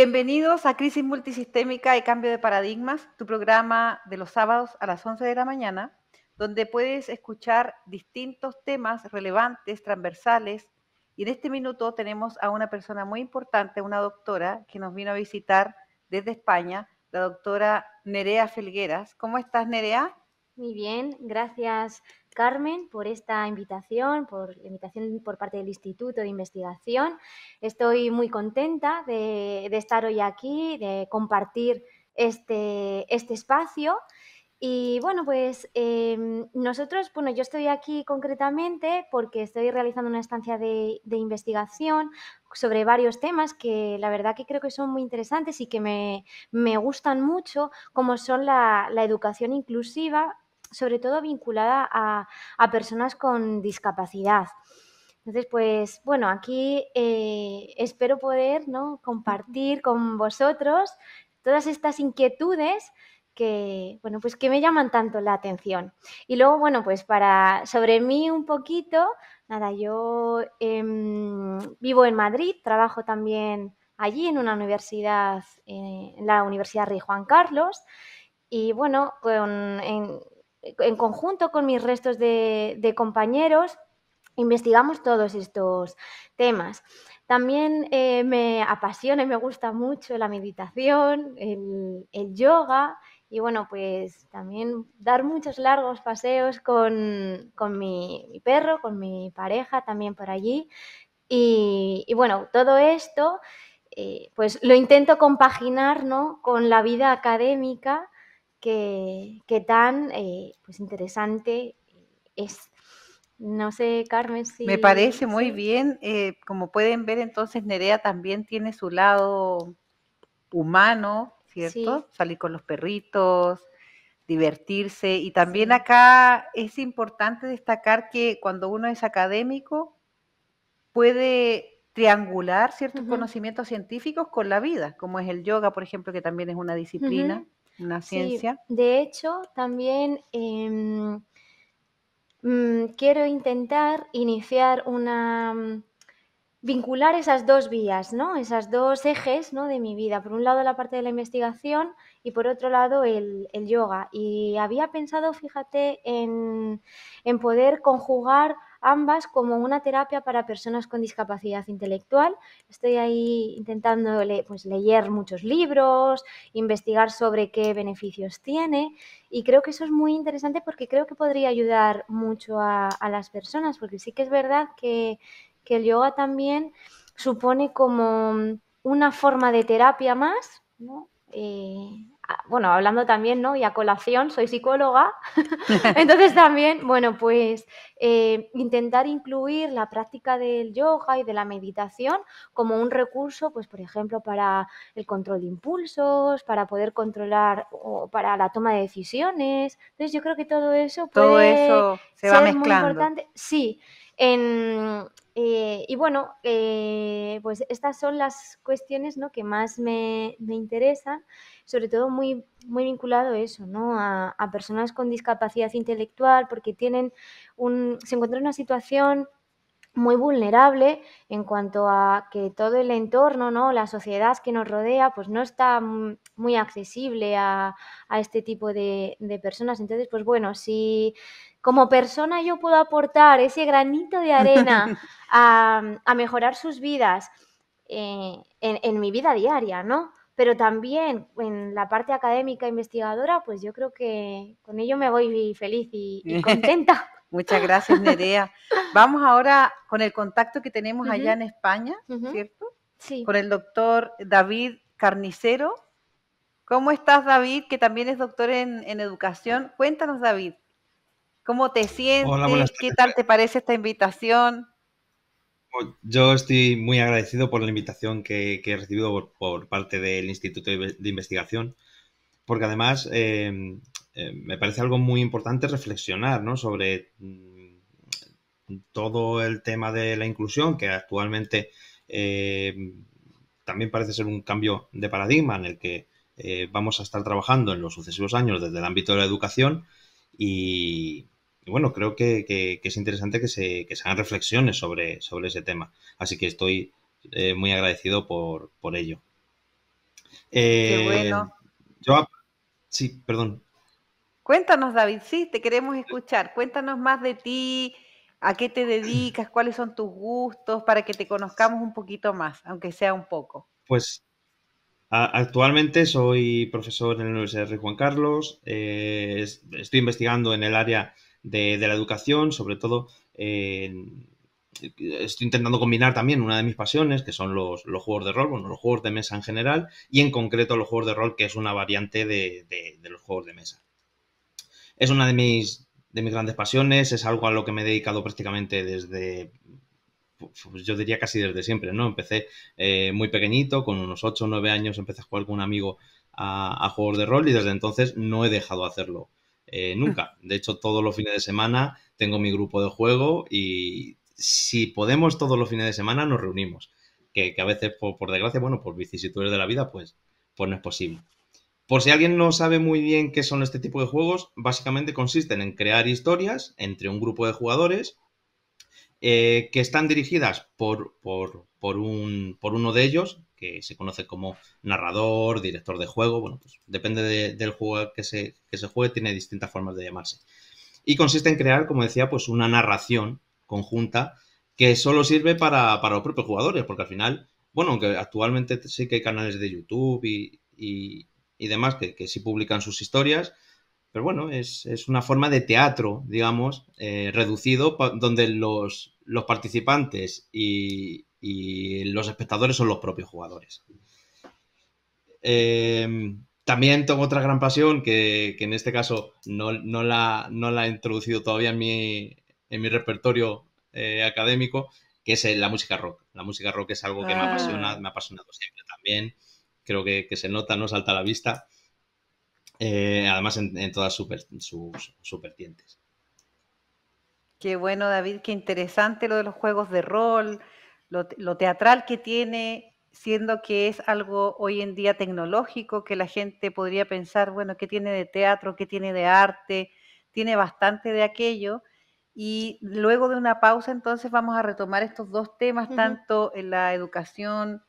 Bienvenidos a Crisis Multisistémica y Cambio de Paradigmas, tu programa de los sábados a las 11 de la mañana, donde puedes escuchar distintos temas relevantes, transversales. Y en este minuto tenemos a una persona muy importante, una doctora que nos vino a visitar desde España, la doctora Nerea Felgueras. ¿Cómo estás, Nerea? Muy bien, gracias Carmen, por esta invitación, por la invitación por parte del Instituto de Investigación. Estoy muy contenta de, estar hoy aquí, de compartir este, este espacio. Y bueno, pues em, nosotros, bueno, yo estoy aquí concretamente porque estoy realizando una estancia de, investigación sobre varios temas que la verdad que creo que son muy interesantes y que me, gustan mucho, como son la educación inclusiva sobre todo vinculada a, personas con discapacidad. Entonces, pues bueno, aquí eh, espero poder ¿no? compartir con vosotros todas estas inquietudes que, bueno, pues que me llaman tanto la atención. Y luego, bueno, pues para sobre mí un poquito, nada, yo em, vivo en Madrid, trabajo también allí en una universidad, eh, en la Universidad Rey Juan Carlos, y bueno, con, en conjunto con mis restos de, compañeros, investigamos todos estos temas. También eh, me apasiona y me gusta mucho la meditación, el, yoga y bueno, pues también dar muchos largos paseos con, mi, perro, con mi pareja también por allí. Y, bueno, todo esto eh, pues lo intento compaginar con la vida académica que, tan eh, pues interesante es. No sé, Carmen, si... Me parece muy bien. Eh, como pueden ver, entonces Nerea también tiene su lado humano, ¿cierto? Salir con los perritos, divertirse. Y también acá es importante destacar que cuando uno es académico, puede triangular ciertos conocimientos científicos con la vida, como es el yoga, por ejemplo, que también es una disciplina una ciencia. Sí, de hecho, también em, mm, quiero intentar iniciar una mm, vincular esas dos vías, ¿no? Esas dos ejes ¿no? de mi vida. Por un lado la parte de la investigación y por otro lado el, yoga. Y había pensado, fíjate, en, en poder conjugar ambas como una terapia para personas con discapacidad intelectual. Estoy ahí intentando pues, leer muchos libros, investigar sobre qué beneficios tiene y creo que eso es muy interesante porque creo que podría ayudar mucho a, las personas, porque sí que es verdad que, el yoga también supone como una forma de terapia más, ¿no? Eh, Ah, bueno, hablando también, ¿no? Y a colación, soy psicóloga, entonces también, bueno, pues eh, intentar incluir la práctica del yoga y de la meditación como un recurso, pues por ejemplo, para el control de impulsos, para poder controlar o para la toma de decisiones. Entonces yo creo que todo eso puede todo eso se va ser mezclando. muy importante. Sí. En, eh, y bueno, eh, pues estas son las cuestiones ¿no? que más me, me, interesan, sobre todo muy, muy vinculado eso, ¿no? a, personas con discapacidad intelectual, porque tienen un, se encuentran en una situación muy vulnerable en cuanto a que todo el entorno, ¿no? la sociedad que nos rodea, pues no está muy accesible a, este tipo de, personas. Entonces, pues bueno, si como persona yo puedo aportar ese granito de arena a, mejorar sus vidas eh, en, mi vida diaria, ¿no? Pero también en la parte académica investigadora, pues yo creo que con ello me voy feliz y contenta. Muchas gracias, Nerea. Vamos ahora con el contacto que tenemos allá en España, ¿cierto? Sí. Con el doctor David Carnicero. ¿Cómo estás, David? Que también es doctor en, educación. Cuéntanos, David, ¿cómo te sientes? ¿Qué tal te parece esta invitación? Pues yo estoy muy agradecido por la invitación que, he recibido por, parte del Instituto de Investigación, porque además em, eh, me parece algo muy importante reflexionar sobre mm, todo el tema de la inclusión, que actualmente eh, también parece ser un cambio de paradigma en el que eh, vamos a estar trabajando en los sucesivos años desde el ámbito de la educación y, bueno, creo que, es interesante que se, hagan reflexiones sobre, sobre, ese tema. Así que estoy muy agradecido por, por ello. Qué bueno. sí, perdón. Cuéntanos, David, sí, te queremos escuchar. Cuéntanos más de ti, a qué te dedicas, cuáles son tus gustos, para que te conozcamos un poquito más, aunque sea un poco. Pues Actualmente soy profesor en la Universidad de Juan Carlos, eh, estoy investigando en el área de, la educación, sobre todo estoy intentando combinar también una de mis pasiones, que son los, juegos de rol, bueno, los juegos de mesa en general, y en concreto los juegos de rol, que es una variante de los juegos de mesa es una de mis, de mis grandes pasiones, es algo a lo que me he dedicado prácticamente desde, pues yo diría casi desde siempre, ¿no? Empecé eh, muy pequeñito, con unos 8 o 9 años empecé a jugar con un amigo a, a juegos de rol y desde entonces no he dejado de hacerlo eh, nunca. De hecho, todos los fines de semana tengo mi grupo de juego y si podemos todos los fines de semana nos reunimos. Que, a veces, por, desgracia, bueno, por vicisitudes de la vida, pues, pues no es posible. Por si alguien no sabe muy bien qué son este tipo de juegos, básicamente consisten en crear historias entre un grupo de jugadores eh, que están dirigidas por, un, por, uno de ellos, que se conoce como narrador, director de juego, bueno, pues depende del juego que se, se juegue, tiene distintas formas de llamarse. Y consiste en crear, como decía, pues una narración conjunta que solo sirve para, los propios jugadores, porque al final, bueno, aunque actualmente sí que hay canales de YouTube y, y demás, que, que sí publican sus historias, pero bueno, es, es una forma de teatro, digamos, eh, reducido, donde los, los participantes y, los espectadores son los propios jugadores. Em, también tengo otra gran pasión que, en este caso no, no, la, no, la, he introducido todavía en mi, en mi repertorio eh, académico, que es eh, la música rock. La música rock es algo que me ah. apasiona, me ha apasionado siempre también creo que, se nota, ¿no? Salta a la vista. Eh, además en, todas sus, sus vertientes. Qué bueno, David, qué interesante lo de los juegos de rol, lo, teatral que tiene, siendo que es algo hoy en día tecnológico, que la gente podría pensar, bueno, ¿qué tiene de teatro? ¿Qué tiene de arte? Tiene bastante de aquello. Y luego de una pausa, entonces vamos a retomar estos dos temas, tanto en la educación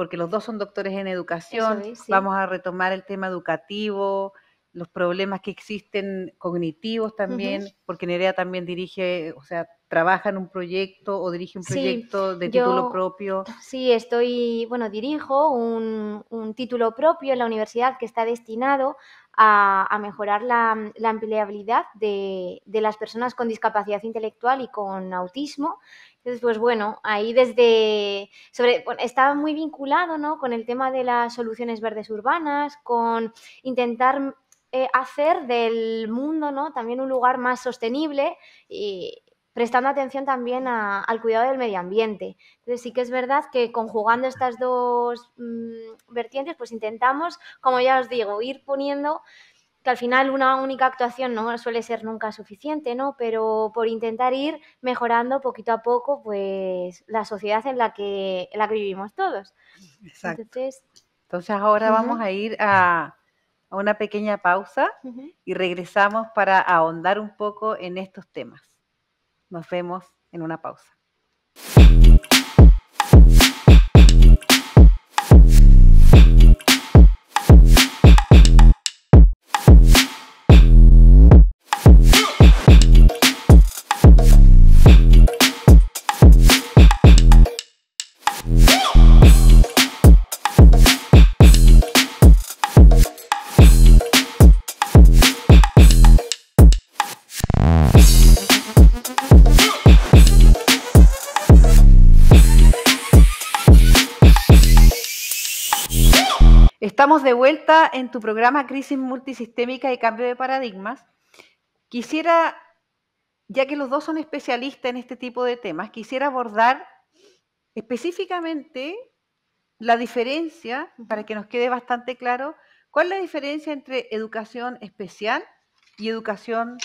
porque los dos son doctores en educación, vamos a retomar el tema educativo, los problemas que existen cognitivos también, porque Nerea también dirige, o sea, trabaja en un proyecto o dirige un proyecto de título propio. Sí, estoy, bueno, dirijo un, título propio en la universidad que está destinado a, mejorar la, la empleabilidad de, de, las personas con discapacidad intelectual y con autismo entonces, pues bueno, ahí desde, sobre, estaba muy vinculado ¿no? con el tema de las soluciones verdes urbanas, con intentar eh, hacer del mundo ¿no? también un lugar más sostenible y, prestando atención también al cuidado del medio ambiente. Entonces sí que es verdad que conjugando estas dos mm, vertientes, pues intentamos, como ya os digo, ir poniendo que al final una única actuación no suele ser nunca suficiente, ¿no? Pero por intentar ir mejorando poquito a poco, pues la sociedad en la que, la vivimos todos. Exacto. Entonces, ahora vamos a ir a, una pequeña pausa y regresamos para ahondar un poco en estos temas. Nos vemos en una pausa. en tu programa Crisis Multisistémica y Cambio de Paradigmas, quisiera, ya que los dos son especialistas en este tipo de temas, quisiera abordar específicamente la diferencia, para que nos quede bastante claro, cuál es la diferencia entre educación especial y educación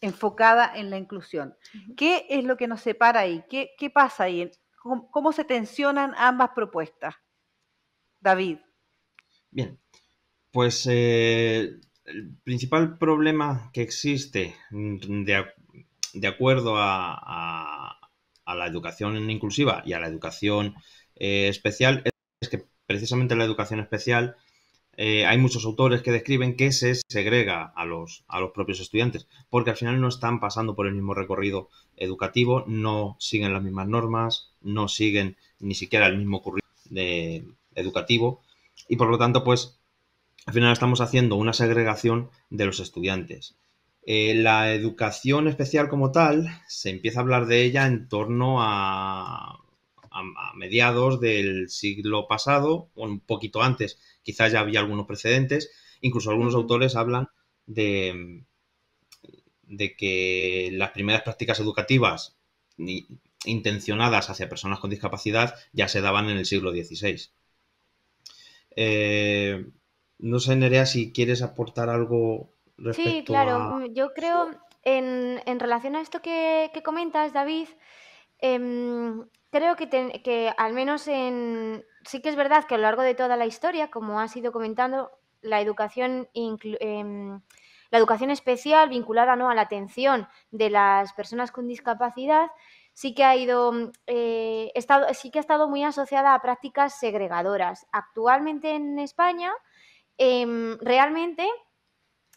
enfocada en la inclusión. ¿Qué es lo que nos separa ahí? ¿Qué, pasa ahí? ¿Cómo se tensionan ambas propuestas? David. Bien, pues eh, el principal problema que existe mm, de, acuerdo a, la educación inclusiva y a la educación eh, especial es que precisamente en la educación especial eh, hay muchos autores que describen que se segrega a los, a los propios estudiantes, porque al final no están pasando por el mismo recorrido educativo, no siguen las mismas normas, no siguen ni siquiera el mismo currículum educativo y por lo tanto pues al final estamos haciendo una segregación de los estudiantes. Eh, la educación especial como tal, se empieza a hablar de ella en torno a, mediados del siglo pasado, o un poquito antes, quizás ya había algunos precedentes, incluso algunos autores hablan de, de que las primeras prácticas educativas intencionadas hacia personas con discapacidad ya se daban en el siglo XVI. Eh, no sé, Nerea, si quieres aportar algo respecto Sí, claro. Mm, yo creo, en, en, relación a esto que, comentas, David, em, creo que, al menos en... Sí que es verdad que a lo largo de toda la historia, como has ido comentando, la educación em, la educación especial vinculada ¿no? a la atención de las personas con discapacidad sí que ha ido eh, estado, sí que ha estado muy asociada a prácticas segregadoras. Actualmente en España Em, realmente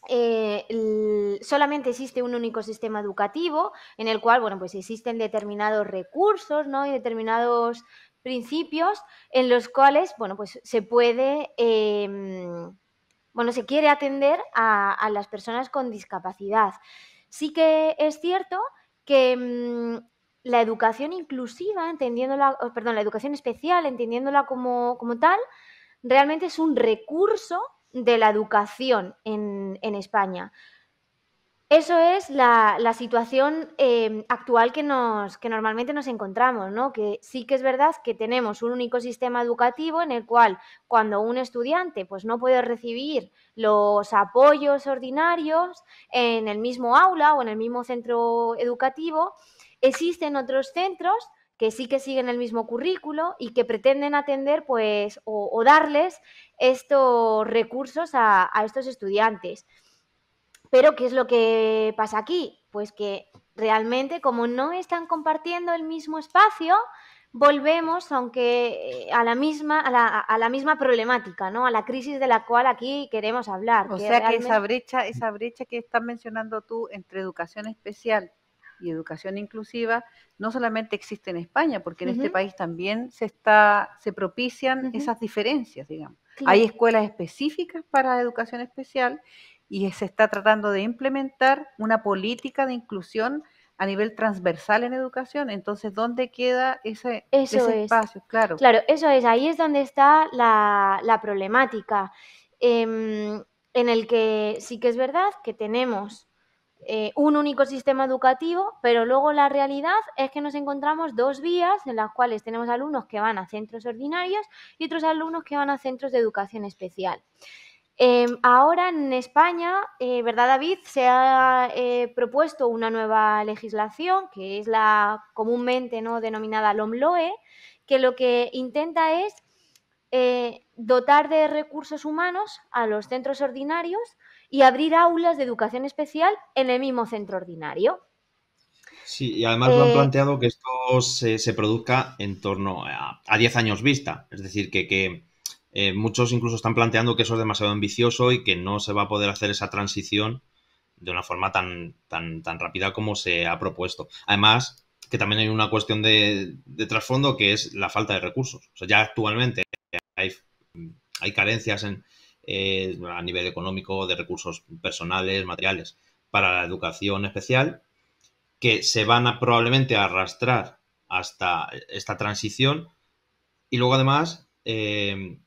eh, solamente existe un único sistema educativo en el cual, bueno, pues existen determinados recursos, ¿no? Y determinados principios en los cuales, bueno, pues se puede, em, bueno, se quiere atender a, las personas con discapacidad. Sí que es cierto que em, la educación inclusiva, perdón, la educación especial, entendiéndola como tal, realmente es un recurso de la educación en, España. Eso es la, situación em, actual que, nos, que normalmente nos encontramos, ¿no? Que sí que es verdad que tenemos un único sistema educativo en el cual cuando un estudiante pues, no puede recibir los apoyos ordinarios en el mismo aula o en el mismo centro educativo, existen otros centros que sí que siguen el mismo currículo y que pretenden atender pues o, darles estos recursos a, estos estudiantes. Pero ¿qué es lo que pasa aquí? Pues que realmente como no están compartiendo el mismo espacio, volvemos aunque eh, a la misma a la, misma problemática no a la crisis de la cual aquí queremos hablar o sea que esa brecha esa brecha que estás mencionando tú entre educación especial y educación inclusiva no solamente existe en España, porque en este país también se, está, se propician esas diferencias, digamos. Hay escuelas específicas para educación especial y se está tratando de implementar una política de inclusión a nivel transversal en educación. Entonces, ¿dónde queda ese, ese espacio? Claro. claro, eso es, ahí es donde está la, problemática, em, en el que sí que es verdad que tenemos eh, un único sistema educativo, pero luego la realidad es que nos encontramos dos vías en las cuales tenemos alumnos que van a centros ordinarios y otros alumnos que van a centros de educación especial. Em, ahora en España, eh, ¿verdad David? Se ha eh, propuesto una nueva legislación que es la comúnmente ¿no? denominada LOMLOE, que lo que intenta es dotar de recursos humanos a los centros ordinarios y abrir aulas de educación especial en el mismo centro ordinario. Sí, y además lo han eh, planteado que esto se, produzca en torno a 10 años vista. Es decir, que, eh, muchos incluso están planteando que eso es demasiado ambicioso y que no se va a poder hacer esa transición de una forma tan, tan, tan rápida como se ha propuesto. Además, que también hay una cuestión de, de trasfondo que es la falta de recursos. O sea, ya actualmente hay, hay carencias en, eh, a nivel económico, de recursos personales, materiales, para la educación especial, que se van a probablemente arrastrar hasta esta transición. Y luego además, eh,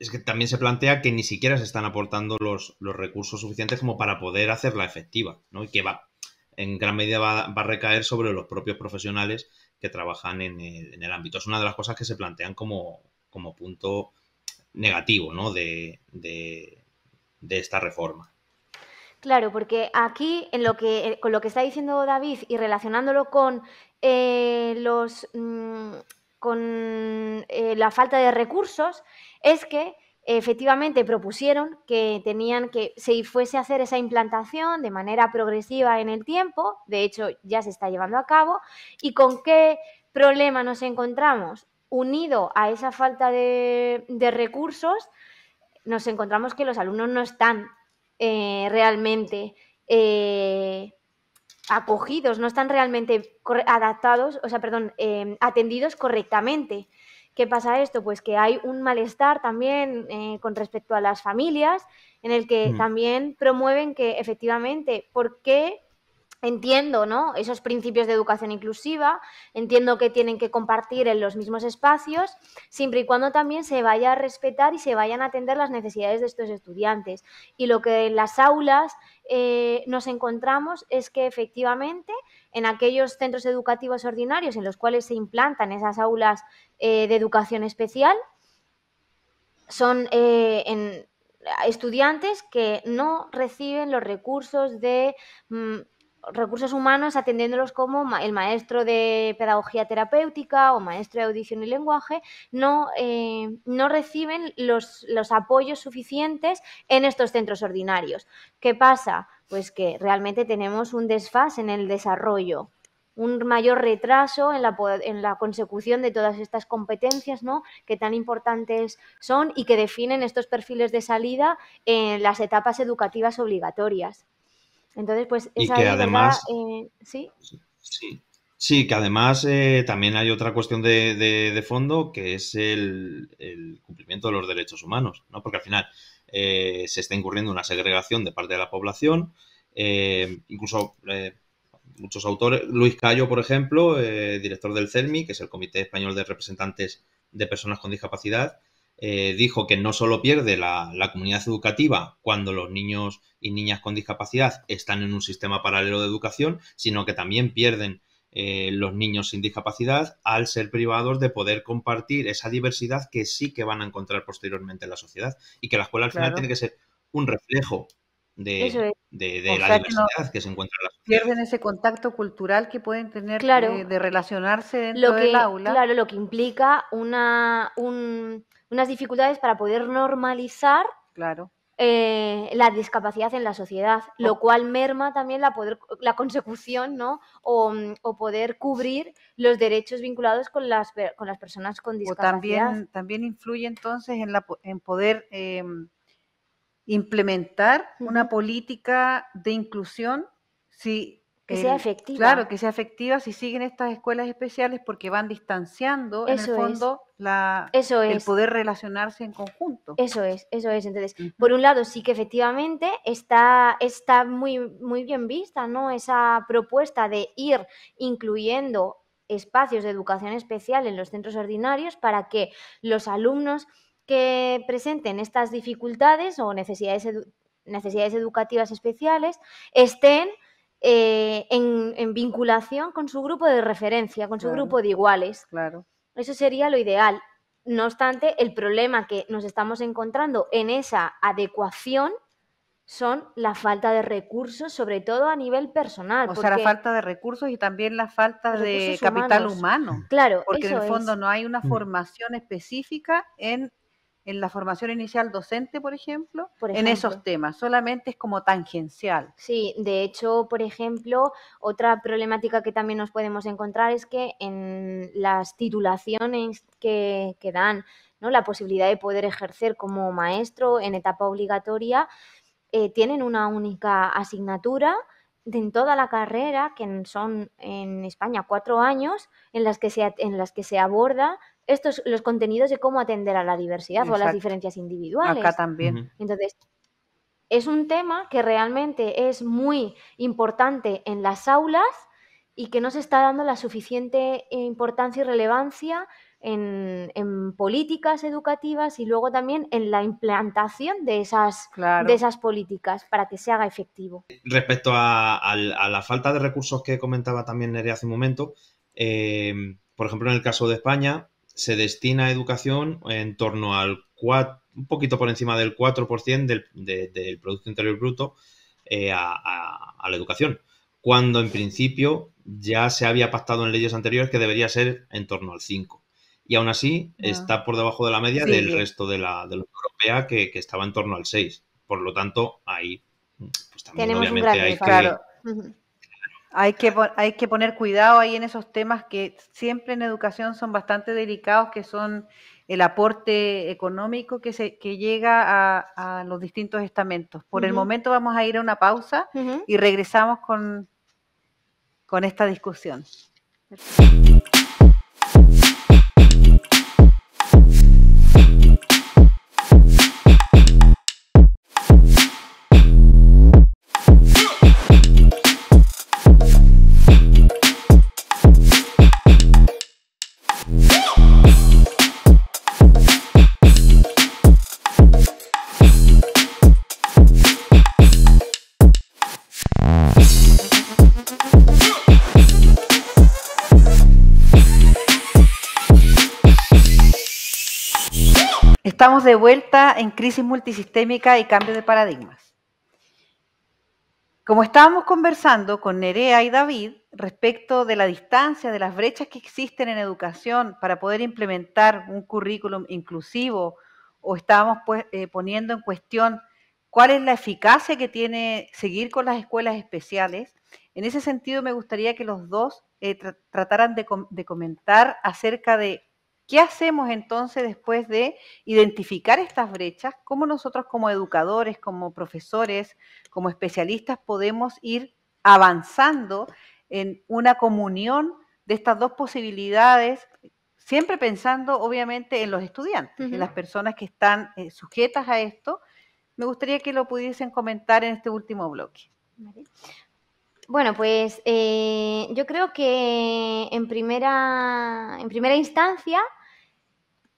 es que también se plantea que ni siquiera se están aportando los, los recursos suficientes como para poder hacerla efectiva, ¿no? Y que va, en gran medida va, a recaer sobre los propios profesionales que trabajan eh, en el, ámbito. Es una de las cosas que se plantean como, como punto negativo ¿no? de, esta reforma. Claro, porque aquí en lo que, eh, con lo que está diciendo David y relacionándolo con eh, los mm, con eh, la falta de recursos, es que efectivamente propusieron que tenían que se fuese a hacer esa implantación de manera progresiva en el tiempo, de hecho ya se está llevando a cabo, y con qué problema nos encontramos unido a esa falta de, recursos, nos encontramos que los alumnos no están eh, realmente eh, acogidos, no están realmente adaptados, o sea, perdón, eh, atendidos correctamente. ¿Qué pasa esto? Pues que hay un malestar también con respecto a las familias, en el que mm. también promueven que efectivamente, ¿por qué Entiendo, Esos principios de educación inclusiva, entiendo que tienen que compartir en los mismos espacios, siempre y cuando también se vaya a respetar y se vayan a atender las necesidades de estos estudiantes. Y lo que en las aulas eh, nos encontramos es que efectivamente en aquellos centros educativos ordinarios en los cuales se implantan esas aulas eh, de educación especial, son eh, estudiantes que no reciben los recursos de... Mm, recursos humanos atendiéndolos como el maestro de pedagogía terapéutica o maestro de audición y lenguaje, no, eh, reciben los, apoyos suficientes en estos centros ordinarios. ¿Qué pasa? Pues que realmente tenemos un desfase en el desarrollo un mayor retraso en la, en la consecución de todas estas competencias que tan importantes son y que definen estos perfiles de salida en las etapas educativas obligatorias. Entonces, pues esa que además, eh, sí. Sí, Sí, que además eh, también hay otra cuestión de, de, fondo que es el, cumplimiento de los derechos humanos, ¿no? Porque al final eh, se está incurriendo una segregación de parte de la población. incluso muchos autores, Luis Callo, por ejemplo, director del CELMI, que es el Comité Español de Representantes de Personas con Discapacidad, eh, dijo que no solo pierde la, comunidad educativa cuando los niños y niñas con discapacidad están en un sistema paralelo de educación, sino que también pierden eh, los niños sin discapacidad al ser privados de poder compartir esa diversidad que sí que van a encontrar posteriormente en la sociedad y que la escuela al final tiene que ser un reflejo de, la diversidad que, se encuentra en la sociedad. Pierden ese contacto cultural que pueden tener eh, de, relacionarse dentro lo aula. Claro, lo que implica una, un unas dificultades para poder normalizar eh, la discapacidad en la sociedad, lo cual merma también la, poder, la consecución ¿no? O, mm, poder cubrir los derechos vinculados con las, con las personas con discapacidad. también, también influye entonces en, la, en poder em, implementar una política de inclusión si que sea efectiva. Claro, que sea efectiva si siguen estas escuelas especiales porque van distanciando en el fondo la, el poder relacionarse en conjunto. Eso es, eso es. Entonces, por un lado, sí que efectivamente está, está muy, muy bien vista, ¿no? Esa propuesta de ir incluyendo espacios de educación especial en los centros ordinarios para que los alumnos que presenten estas dificultades o necesidades, necesidades educativas especiales estén eh, en, vinculación con su grupo de referencia, con su grupo de iguales. Claro. Eso sería lo ideal. No obstante, el problema que nos estamos encontrando en esa adecuación son la falta de recursos, sobre todo a nivel personal. O sea, la falta de recursos y también la falta de capital humano. Claro, porque en el fondo no hay una mm. formación específica en en la formación inicial docente, por ejemplo, en esos temas, solamente es como tangencial. Sí, de hecho, por ejemplo, otra problemática que también nos podemos encontrar es que en las titulaciones que, dan, la posibilidad de poder ejercer como maestro en etapa obligatoria, eh, tienen una única asignatura en toda la carrera, que son en España cuatro años, en las que en las que se aborda estos, los contenidos de cómo atender a la diversidad o a las diferencias individuales. Acá también. Entonces, es un tema que realmente es muy importante en las aulas y que no se está dando la suficiente importancia y relevancia en, políticas educativas y luego también en la implantación de esas, de esas políticas para que se haga efectivo. Respecto a, la falta de recursos que comentaba también Nerea hace un momento, eh, por ejemplo, en el caso de España, se destina a educación en torno al 4, un poquito por encima del 4% del, de, del, Producto Interior Bruto eh, a, la educación, cuando en principio ya se había pactado en leyes anteriores que debería ser en torno al 5. Y aún así está por debajo de la media del resto de la, de Europea que, estaba en torno al 6. Por lo tanto, ahí pues también Tenemos obviamente un hay que... Hay que, hay que poner cuidado ahí en esos temas que siempre en educación son bastante delicados, que son el aporte económico que, se, que llega a, a los distintos estamentos. Por el momento vamos a ir a una pausa y regresamos con, con esta discusión. Estamos de vuelta en crisis multisistémica y cambio de paradigmas. Como estábamos conversando con Nerea y David respecto de la distancia, de las brechas que existen en educación para poder implementar un currículum inclusivo, o estábamos pues, eh, poniendo en cuestión cuál es la eficacia que tiene seguir con las escuelas especiales. En ese sentido, me gustaría que los dos eh, trataran de comentar acerca de ¿Qué hacemos entonces después de identificar estas brechas? ¿Cómo nosotros como educadores, como profesores, como especialistas podemos ir avanzando en una comunión de estas dos posibilidades, siempre pensando obviamente en los estudiantes, en las personas que están eh, sujetas a esto? Me gustaría que lo pudiesen comentar en este último bloque. Bueno, pues eh, yo creo que en primera, en primera instancia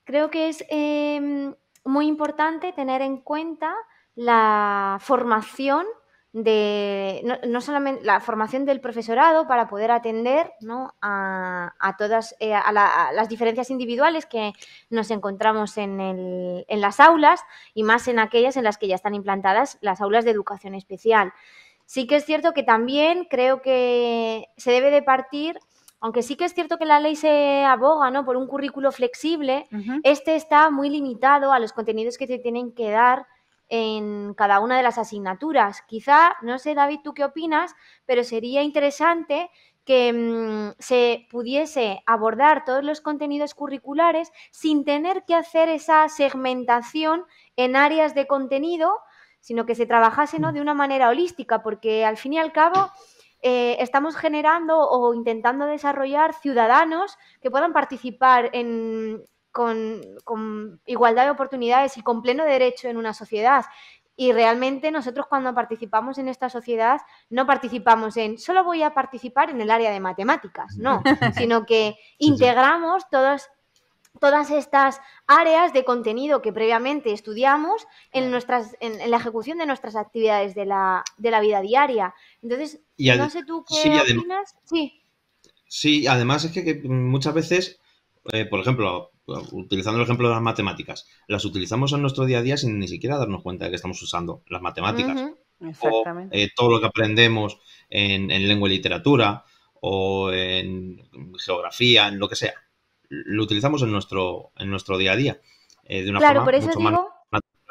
Creo que es em, muy importante tener en cuenta la formación de no, solamente la formación del profesorado para poder atender a, todas eh, las diferencias individuales que nos encontramos en, en, las aulas y más en aquellas en las que ya están implantadas las aulas de educación especial. Sí que es cierto que también creo que se debe de partir aunque sí que es cierto que la ley se aboga ¿no? por un currículo flexible, este está muy limitado a los contenidos que se tienen que dar en cada una de las asignaturas. Quizá, no sé David, tú qué opinas, pero sería interesante que mm, se pudiese abordar todos los contenidos curriculares sin tener que hacer esa segmentación en áreas de contenido, sino que se trabajase ¿no? Mm. de una manera holística, porque al fin y al cabo eh, estamos generando o intentando desarrollar ciudadanos que puedan participar con, igualdad de oportunidades y con pleno derecho en una sociedad. Y realmente nosotros cuando participamos en esta sociedad no participamos en solo voy a participar en el área de matemáticas, no, sino que integramos todos todas estas áreas de contenido que previamente estudiamos en, nuestras, en, la ejecución de nuestras actividades de la, de la vida diaria. Entonces, no sé tú qué opinas. Sí. además es que, muchas veces, eh, por ejemplo, utilizando el ejemplo de las matemáticas, las utilizamos en nuestro día a día sin ni siquiera darnos cuenta de que estamos usando las matemáticas. Eh, todo lo que aprendemos en lengua y literatura o en geografía, en lo que sea lo utilizamos en nuestro, en nuestro día a día. Eh, de una claro, forma por eso natural,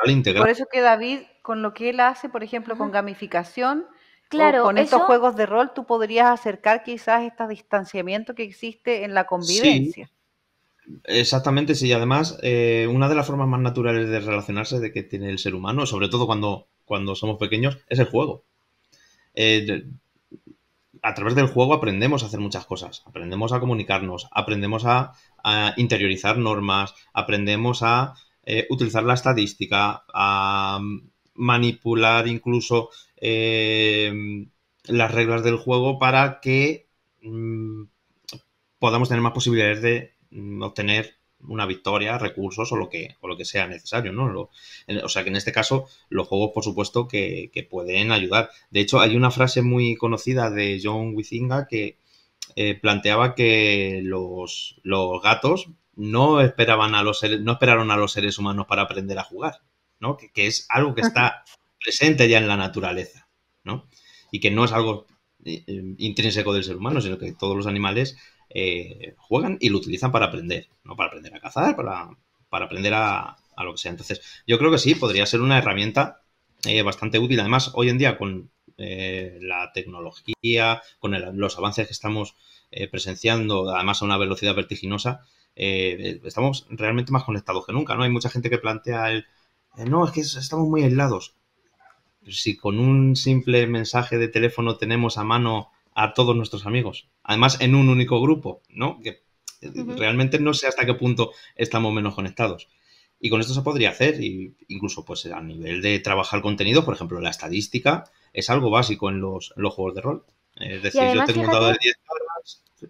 e integral. Por eso que David, con lo que él hace, por ejemplo, con gamificación, con estos juegos de rol tú podrías acercar quizás este distanciamiento que existe en la convivencia. exactamente, sí. Además, eh, una de las formas más naturales de relacionarse de que tiene el ser humano, sobre todo cuando, cuando somos pequeños, es el juego. Eh, a través del juego aprendemos a hacer muchas cosas, aprendemos a comunicarnos, aprendemos a, interiorizar normas, aprendemos a eh, utilizar la estadística, a manipular incluso eh, las reglas del juego para que mm, podamos tener más posibilidades de mm, obtener una victoria, recursos o lo que, o lo que sea necesario, ¿no? o sea que en este caso los juegos, por supuesto, que, que, pueden ayudar. De hecho, hay una frase muy conocida de John Wizinga que eh, planteaba que los, los, gatos no esperaban a los no esperaron a los seres humanos para aprender a jugar, ¿no? Que, que es algo que está presente ya en la naturaleza, ¿no? Y que no es algo eh, eh, intrínseco del ser humano, sino que todos los animales eh, juegan y lo utilizan para aprender, no para aprender a cazar, para, para aprender a, lo que sea. Entonces, yo creo que sí, podría ser una herramienta eh, bastante útil. Además, hoy en día con eh, la tecnología, con los avances que estamos presenciando, además a una velocidad vertiginosa, estamos realmente más conectados que nunca, ¿no? Hay mucha gente que plantea el, no, es que estamos muy aislados. Si con un simple mensaje de teléfono tenemos a mano a todos nuestros amigos. Además, en un único grupo, ¿no? Que eh, realmente no sé hasta qué punto estamos menos conectados. Y con esto se podría hacer, incluso pues a nivel de trabajar contenido, por ejemplo, la estadística es algo básico en los, juegos de rol. Es decir, yo tengo un dado de 10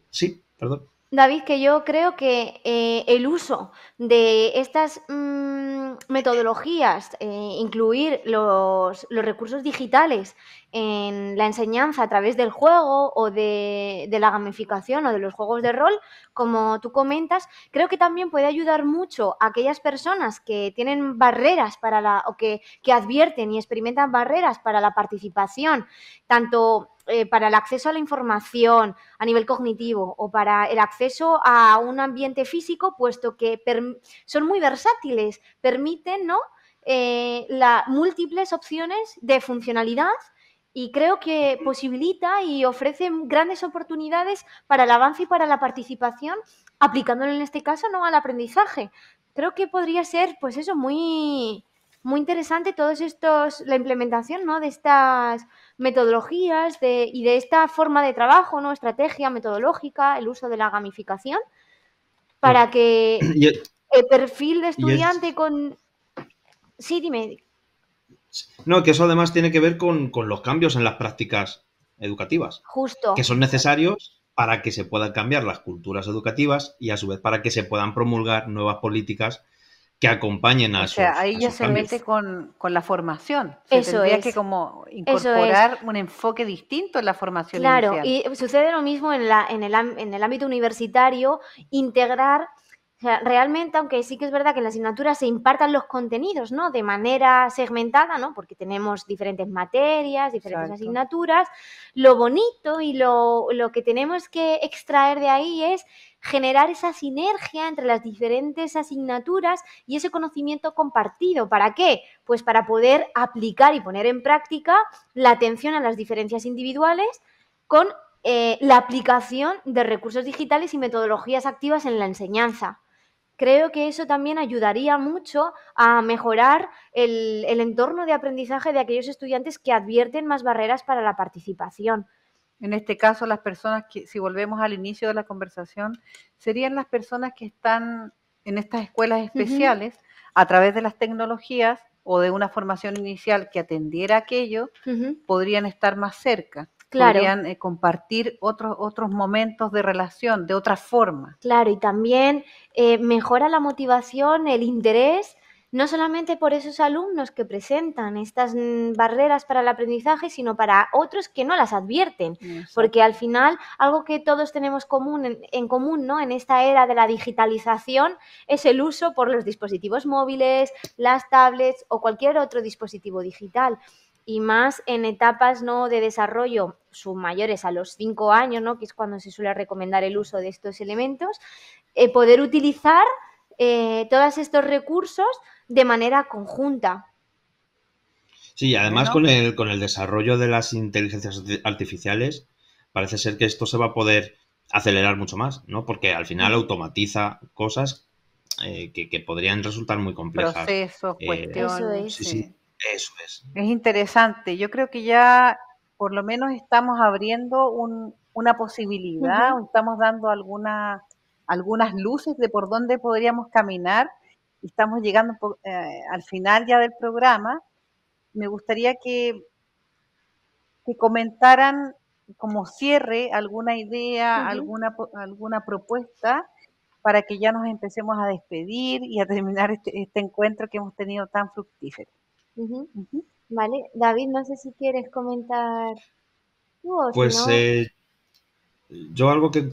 Sí, perdón. David, que yo creo que eh, el uso de estas mm, metodologías, eh, incluir los, recursos digitales en la enseñanza a través del juego o de, la gamificación o de los juegos de rol, como tú comentas, creo que también puede ayudar mucho a aquellas personas que tienen barreras para la, o que, advierten y experimentan barreras para la participación, tanto eh, para el acceso a la información a nivel cognitivo o para el acceso a un ambiente físico, puesto que son muy versátiles, permiten, ¿no? Eh, la, múltiples opciones de funcionalidad y creo que posibilita y ofrece grandes oportunidades para el avance y para la participación, aplicándolo en este caso no al aprendizaje. Creo que podría ser, pues eso, muy, muy interesante todos estos, la implementación de estas metodologías de, y de esta forma de trabajo, ¿no? estrategia metodológica, el uso de la gamificación, para pues, que el perfil de estudiante con... Sí, dime. No, que eso además tiene que ver con, los cambios en las prácticas educativas. Justo. Que son necesarios para que se puedan cambiar las culturas educativas y a su vez para que se puedan promulgar nuevas políticas que acompañen a O sea, ahí ya se mete con, la formación. eso es. que como incorporar un enfoque distinto en la formación. Claro, y sucede lo mismo en, la, en, el, en el ámbito universitario, integrar realmente, aunque sí que es verdad que en la asignatura se impartan los contenidos, ¿no? De manera segmentada, ¿no? Porque tenemos diferentes materias, diferentes asignaturas. Lo bonito y lo, que tenemos que extraer de ahí es generar esa sinergia entre las diferentes asignaturas y ese conocimiento compartido. ¿Para qué? Pues para poder aplicar y poner en práctica la atención a las diferencias individuales con eh, la aplicación de recursos digitales y metodologías activas en la enseñanza creo que eso también ayudaría mucho a mejorar el, entorno de aprendizaje de aquellos estudiantes que advierten más barreras para la participación. En este caso, las personas que, si volvemos al inicio de la conversación, serían las personas que están en estas escuelas especiales a través de las tecnologías o de una formación inicial que atendiera aquello, podrían estar más cerca podrían eh, compartir otros, otros momentos de relación de otra forma. Claro, y también eh, mejora la motivación, el interés, no solamente por esos alumnos que presentan estas mm, barreras para el aprendizaje, sino para otros que no las advierten, porque al final algo que todos tenemos común en, común, En esta era de la digitalización es el uso por los dispositivos móviles, las tablets o cualquier otro dispositivo digital y más en etapas ¿no? de desarrollo mayores, a los 5 años, ¿no? que es cuando se suele recomendar el uso de estos elementos, eh, poder utilizar eh, todos estos recursos de manera conjunta. Sí, además con, el, con el desarrollo de las inteligencias artificiales, parece ser que esto se va a poder acelerar mucho más, ¿no? Porque al final mm. automatiza cosas eh, que, podrían resultar muy complejas. Procesos, cuestiones. Eso es. Es interesante. Yo creo que ya por lo menos estamos abriendo una posibilidad, estamos dando algunas luces de por dónde podríamos caminar. Estamos llegando eh, al final ya del programa. Me gustaría que, comentaran como cierre alguna idea, alguna, propuesta para que ya nos empecemos a despedir y a terminar este, este encuentro que hemos tenido tan fructífero. Vale, David, no sé si quieres comentar tú o Pues eh, yo algo que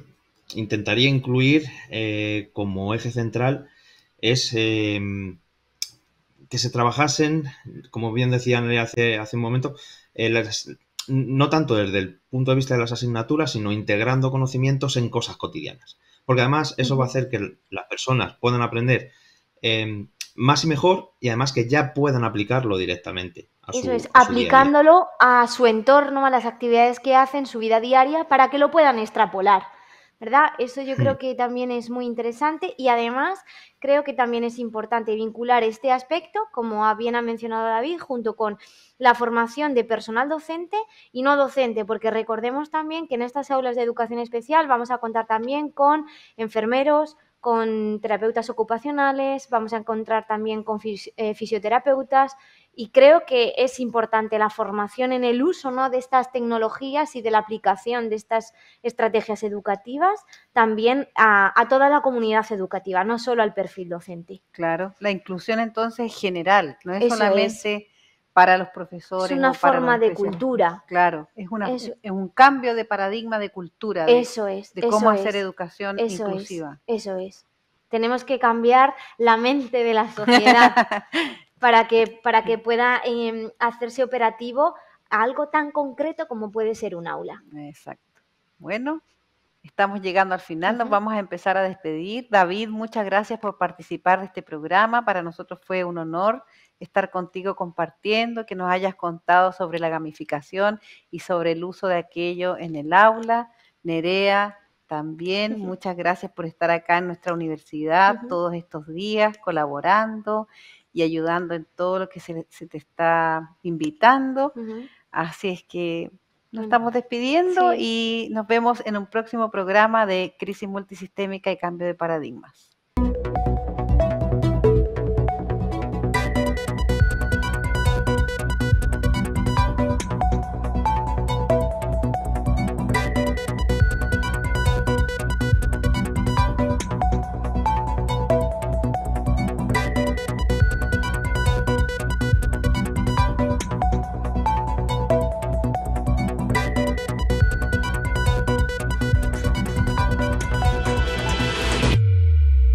intentaría incluir eh, como eje central es em, que se trabajasen, como bien decían hace, hace un momento, no tanto desde el punto de vista de las asignaturas, sino integrando conocimientos en cosas cotidianas. Porque además eso va a hacer que las personas puedan aprender em, más y mejor y además que ya puedan aplicarlo directamente. Eso es, aplicándolo a, su entorno, a las actividades que hacen, su vida diaria, para que lo puedan extrapolar. ¿verdad? Eso yo hmm. creo que también es muy interesante y además creo que también es importante vincular este aspecto, como bien ha mencionado David, junto con la formación de personal docente y no docente, porque recordemos también que en estas aulas de educación especial vamos a contar también con enfermeros, con terapeutas ocupacionales, vamos a encontrar también con eh, fisioterapeutas y creo que es importante la formación en el uso ¿no? de estas tecnologías y de la aplicación de estas estrategias educativas también a, toda la comunidad educativa, no solo al perfil docente. Claro, la inclusión entonces general, no es solamente para los profesores. Es una forma de cultura. Claro, es, una, un cambio de paradigma de cultura. De, eso es. De cómo hacer educación eso inclusiva. eso es. Tenemos que cambiar la mente de la sociedad para, que, para que pueda em, hacerse operativo algo tan concreto como puede ser un aula. Exacto. Bueno, Estamos llegando al final, nos vamos a empezar a despedir. David, muchas gracias por participar de este programa. Para nosotros fue un honor estar contigo compartiendo, que nos hayas contado sobre la gamificación y sobre el uso de aquello en el aula. Nerea, también muchas gracias por estar acá en nuestra universidad todos estos días colaborando y ayudando en todo lo que se, te está invitando. Así es que nos estamos despidiendo y nos vemos en un próximo programa de Crisis Multisistémica y Cambio de Paradigmas.